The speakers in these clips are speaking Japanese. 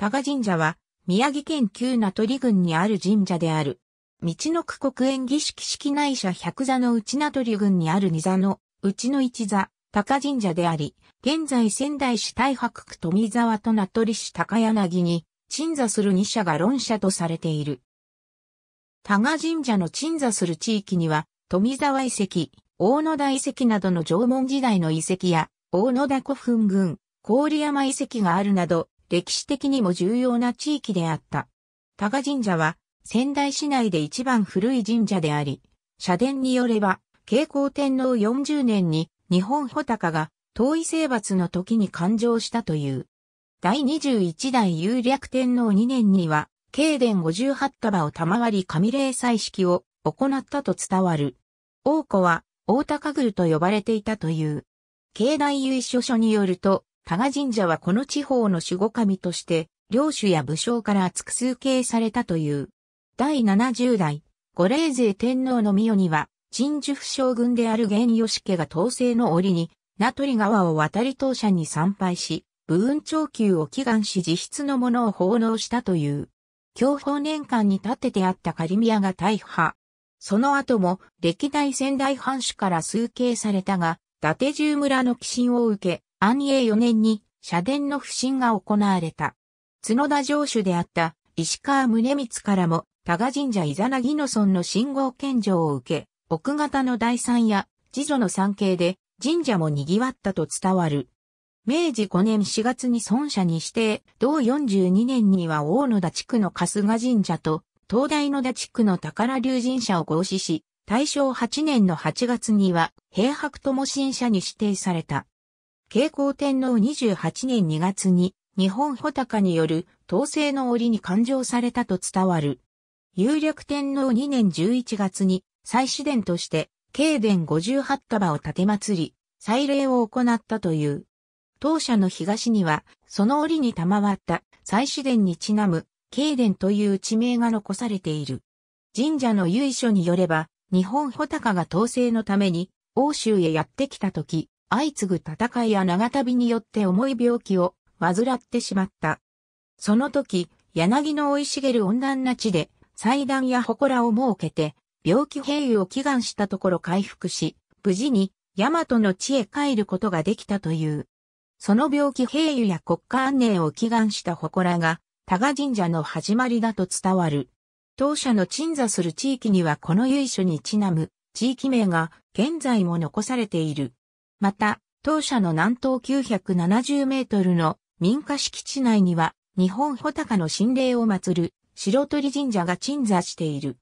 多賀神社は、宮城県旧名取郡にある神社である。道の区国園儀式式内社百座の内名取郡にある二座の、うちの一座、高神社であり、現在仙台市大白区富沢と名取市高柳に、鎮座する二社が論社とされている。多賀神社の鎮座する地域には、富沢遺跡、大野田遺跡などの縄文時代の遺跡や、大野田古墳群、郡山遺跡があるなど、歴史的にも重要な地域であった。多賀神社は仙台市内で一番古い神社であり、社殿によれば、慶光天皇40年に日本穂高が遠い征伐の時に誕生したという。第21代有略天皇2年には、慶殿58束を賜り神霊祭式を行ったと伝わる。王子は大高宮と呼ばれていたという。慶大由緒書によると、多賀神社はこの地方の守護神として、領主や武将から厚く崇敬されたという。第70代、五霊勢天皇の御代には、鎮守府将軍である源義家が統制の折に、名取川を渡り当社に参拝し、武運長久を祈願し自筆のものを奉納したという。享保年間に建ててあったカリミアが大破。その後も歴代仙台藩主から崇敬されたが、伊達十村の寄進を受け、安永4年に社殿の不審が行われた。角田城主であった石川宗光からも、多賀神社イザナギの村の信号献上を受け、奥方の第三や次女の参詣で神社も賑わったと伝わる。明治5年4月に村社に指定、同42年には大野田地区の春日神社と、東大野田地区の宝竜神社を合祀し、大正8年の8月には、平白友神社に指定された。慶光天皇28年2月に日本穂高による統制の折に勘定されたと伝わる。有略天皇2年11月に祭祀殿として慶殿58束を建て祭り、祭礼を行ったという。当社の東には、その折に賜った祭祀殿にちなむ、慶殿という地名が残されている。神社の由緒によれば、日本穂高が統制のために、欧州へやってきた時、相次ぐ戦いや長旅によって重い病気を患ってしまった。その時、柳の生い茂る温暖な地で、祭壇や祠を設けて、病気平癒を祈願したところ回復し、無事に、大和の地へ帰ることができたという。その病気平癒や国家安寧を祈願した祠が、多賀神社の始まりだと伝わる。当社の鎮座する地域にはこの由緒にちなむ地域名が現在も残されている。また、当社の南東970メートルの民家敷地内には、日本穂高の神霊を祀る白鳥神社が鎮座している。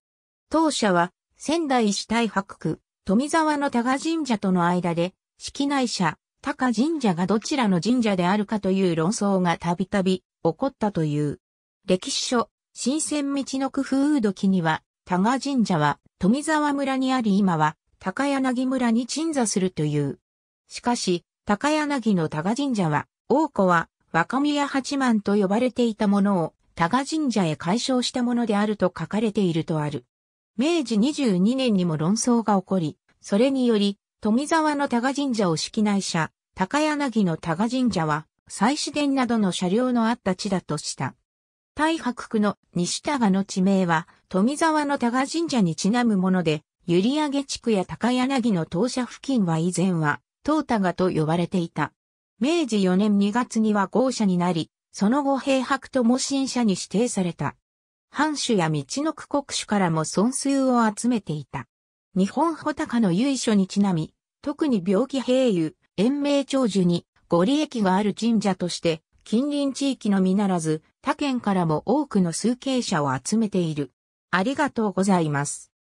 当社は、仙台市大白区、富沢の多賀神社との間で、式内社、賀神社がどちらの神社であるかという論争がたびたび起こったという。歴史書、新鮮道の工夫どきには、多賀神社は富沢村にあり今は高柳村に鎮座するという。しかし、高柳の多賀神社は、王子は若宮八幡と呼ばれていたものを多賀神社へ改称したものであると書かれているとある。明治22年にも論争が起こり、それにより、富沢の多賀神社を式内社、高柳の多賀神社は、祭祀殿などの車両のあった地だとした。大白区の西多賀の地名は、富沢の多賀神社にちなむもので、閖上地区や高柳の当社付近は以前は、トータガと呼ばれていた。明治4年2月には豪舎になり、その後平白とも新社に指定された。藩主や道の区国主からも損数を集めていた。日本穂高の由緒にちなみ、特に病気平癒、延命長寿にご利益がある神社として、近隣地域のみならず、他県からも多くの崇敬者を集めている。ありがとうございます。